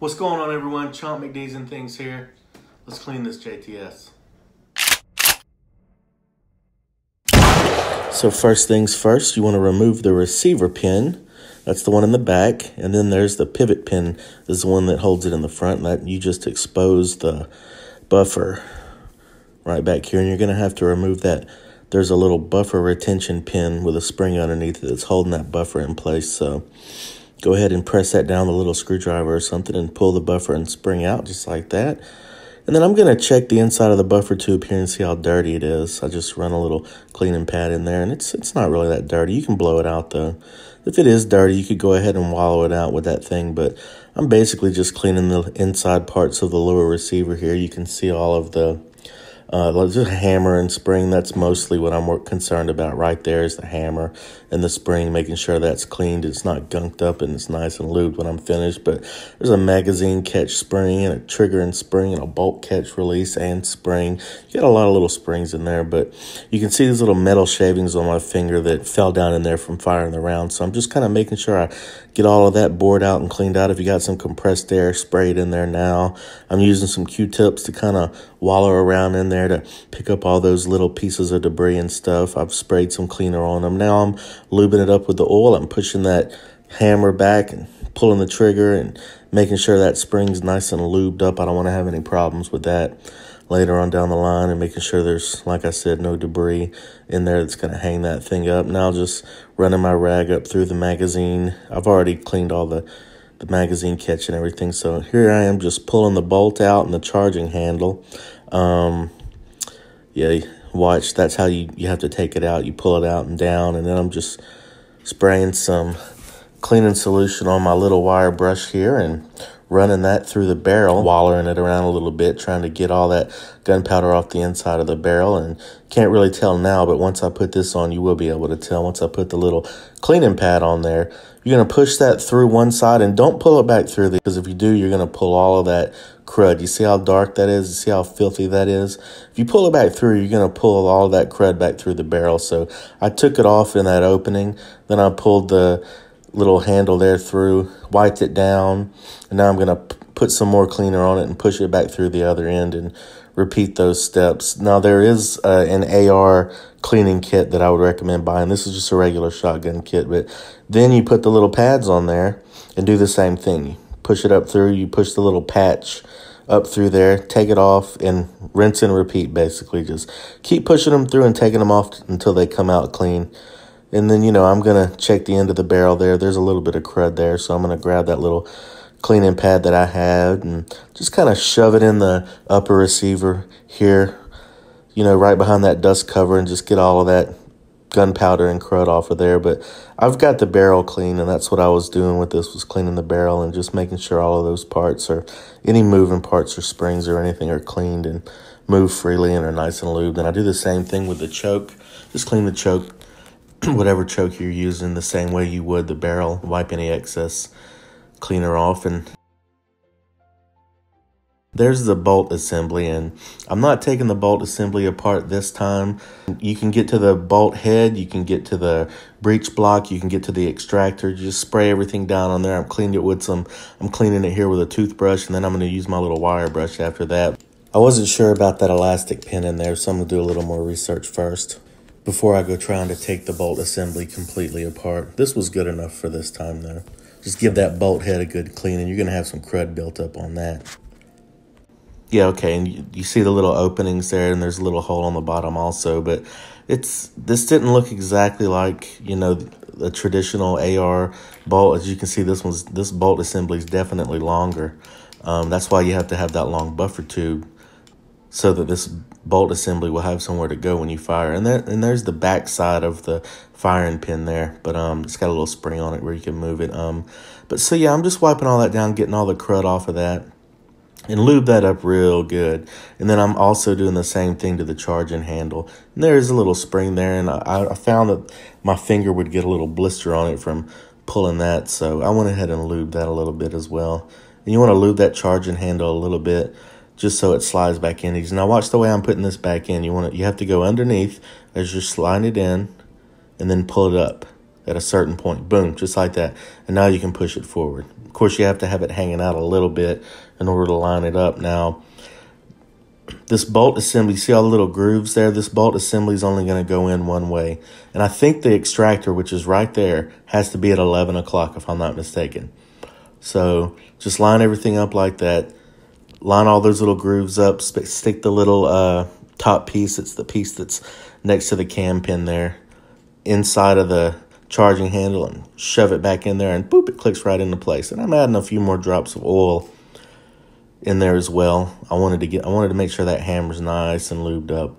What's going on everyone? Chomp McDee's and Things here. Let's clean this JTS. So first things first, you want to remove the receiver pin. That's the one in the back. And then there's the pivot pin is the one that holds it in the front. That You just expose the buffer right back here. And you're going to have to remove that. There's a little buffer retention pin with a spring underneath it that's holding that buffer in place. So go ahead and press that down with a little screwdriver or something and pull the buffer and spring out just like that. And then I'm going to check the inside of the buffer tube here and see how dirty it is. I just run a little cleaning pad in there, and it's it's not really that dirty. You can blow it out, though. If it is dirty, you could go ahead and wallow it out with that thing, but I'm basically just cleaning the inside parts of the lower receiver here. You can see all of the uh, just hammer and spring. That's mostly what I'm concerned about right there is the hammer and the spring, making sure that's cleaned. It's not gunked up and it's nice and lubed when I'm finished. But there's a magazine catch spring and a trigger and spring and a bolt catch release and spring. You got a lot of little springs in there, but you can see these little metal shavings on my finger that fell down in there from firing the round. So I'm just kind of making sure I get all of that bored out and cleaned out. If you got some compressed air sprayed in there now, I'm using some Q-tips to kind of wallow around in there there to pick up all those little pieces of debris and stuff. I've sprayed some cleaner on them. Now I'm lubing it up with the oil. I'm pushing that hammer back and pulling the trigger and making sure that spring's nice and lubed up. I don't want to have any problems with that later on down the line and making sure there's, like I said, no debris in there that's going to hang that thing up. Now just running my rag up through the magazine. I've already cleaned all the, the magazine catch and everything. So here I am just pulling the bolt out and the charging handle. Um, yeah, watch, that's how you, you have to take it out. You pull it out and down, and then I'm just spraying some cleaning solution on my little wire brush here and running that through the barrel, wallering it around a little bit, trying to get all that gunpowder off the inside of the barrel. And can't really tell now, but once I put this on, you will be able to tell. Once I put the little cleaning pad on there, you're going to push that through one side and don't pull it back through because if you do, you're going to pull all of that crud. You see how dark that is? You see how filthy that is? If you pull it back through, you're going to pull all that crud back through the barrel. So I took it off in that opening. Then I pulled the little handle there through, wiped it down, and now I'm going to put some more cleaner on it and push it back through the other end and repeat those steps. Now, there is uh, an AR cleaning kit that I would recommend buying. This is just a regular shotgun kit, but then you put the little pads on there and do the same thing. You push it up through, you push the little patch up through there, take it off, and rinse and repeat basically. Just keep pushing them through and taking them off until they come out clean. And then, you know, I'm going to check the end of the barrel there. There's a little bit of crud there, so I'm going to grab that little cleaning pad that I had and just kind of shove it in the upper receiver here, you know, right behind that dust cover and just get all of that gunpowder and crud off of there. But I've got the barrel clean, and that's what I was doing with this was cleaning the barrel and just making sure all of those parts or any moving parts or springs or anything are cleaned and move freely and are nice and lubed. And I do the same thing with the choke. Just clean the choke whatever choke you're using the same way you would the barrel. Wipe any excess cleaner off and there's the bolt assembly and I'm not taking the bolt assembly apart this time. You can get to the bolt head, you can get to the breech block, you can get to the extractor. Just spray everything down on there. I'm cleaning it with some, I'm cleaning it here with a toothbrush and then I'm going to use my little wire brush after that. I wasn't sure about that elastic pin in there so I'm going to do a little more research first before I go trying to take the bolt assembly completely apart. This was good enough for this time though. Just give that bolt head a good clean and you're going to have some crud built up on that. Yeah, okay, and you, you see the little openings there and there's a little hole on the bottom also, but it's this didn't look exactly like, you know, a traditional AR bolt. As you can see, this one's this bolt assembly is definitely longer. Um, that's why you have to have that long buffer tube so that this bolt assembly will have somewhere to go when you fire. And there, and there's the back side of the firing pin there, but um, it's got a little spring on it where you can move it. Um, but so yeah, I'm just wiping all that down, getting all the crud off of that, and lube that up real good. And then I'm also doing the same thing to the charging handle. And there is a little spring there, and I, I found that my finger would get a little blister on it from pulling that, so I went ahead and lubed that a little bit as well. And you want to lube that charging handle a little bit just so it slides back in easy. Now watch the way I'm putting this back in. You want to, you have to go underneath as you're sliding it in and then pull it up at a certain point. Boom, just like that. And now you can push it forward. Of course, you have to have it hanging out a little bit in order to line it up. Now, this bolt assembly, see all the little grooves there? This bolt assembly is only going to go in one way. And I think the extractor, which is right there, has to be at 11 o'clock if I'm not mistaken. So just line everything up like that line all those little grooves up, stick the little uh, top piece, it's the piece that's next to the cam pin there, inside of the charging handle and shove it back in there and boop, it clicks right into place. And I'm adding a few more drops of oil in there as well. I wanted to get, I wanted to make sure that hammer's nice and lubed up.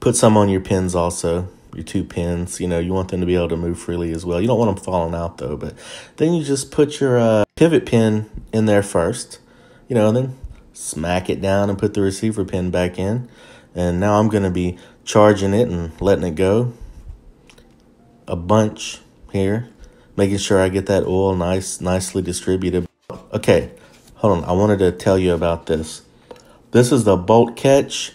Put some on your pins also, your two pins, you know, you want them to be able to move freely as well. You don't want them falling out though, but then you just put your uh, pivot pin in there first, you know, and then smack it down and put the receiver pin back in. And now I'm going to be charging it and letting it go a bunch here, making sure I get that oil nice, nicely distributed. Okay, hold on. I wanted to tell you about this. This is the bolt catch.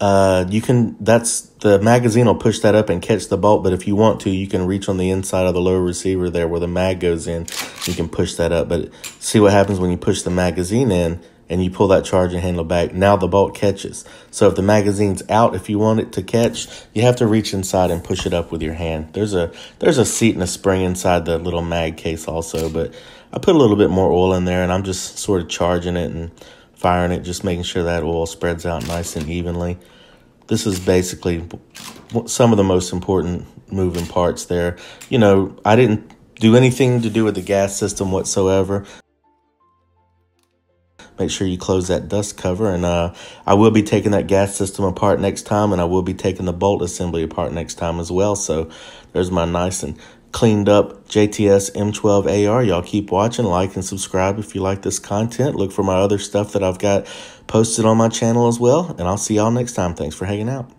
Uh, you can, that's, the magazine will push that up and catch the bolt, but if you want to, you can reach on the inside of the lower receiver there where the mag goes in. You can push that up, but see what happens when you push the magazine in and you pull that charging handle back, now the bolt catches. So if the magazine's out, if you want it to catch, you have to reach inside and push it up with your hand. There's a there's a seat and a spring inside the little mag case also, but I put a little bit more oil in there and I'm just sort of charging it and firing it, just making sure that oil spreads out nice and evenly. This is basically some of the most important moving parts there. You know, I didn't do anything to do with the gas system whatsoever. Make sure you close that dust cover. And uh, I will be taking that gas system apart next time, and I will be taking the bolt assembly apart next time as well. So there's my nice and cleaned up JTS M12AR. Y'all keep watching, like, and subscribe if you like this content. Look for my other stuff that I've got posted on my channel as well. And I'll see y'all next time. Thanks for hanging out.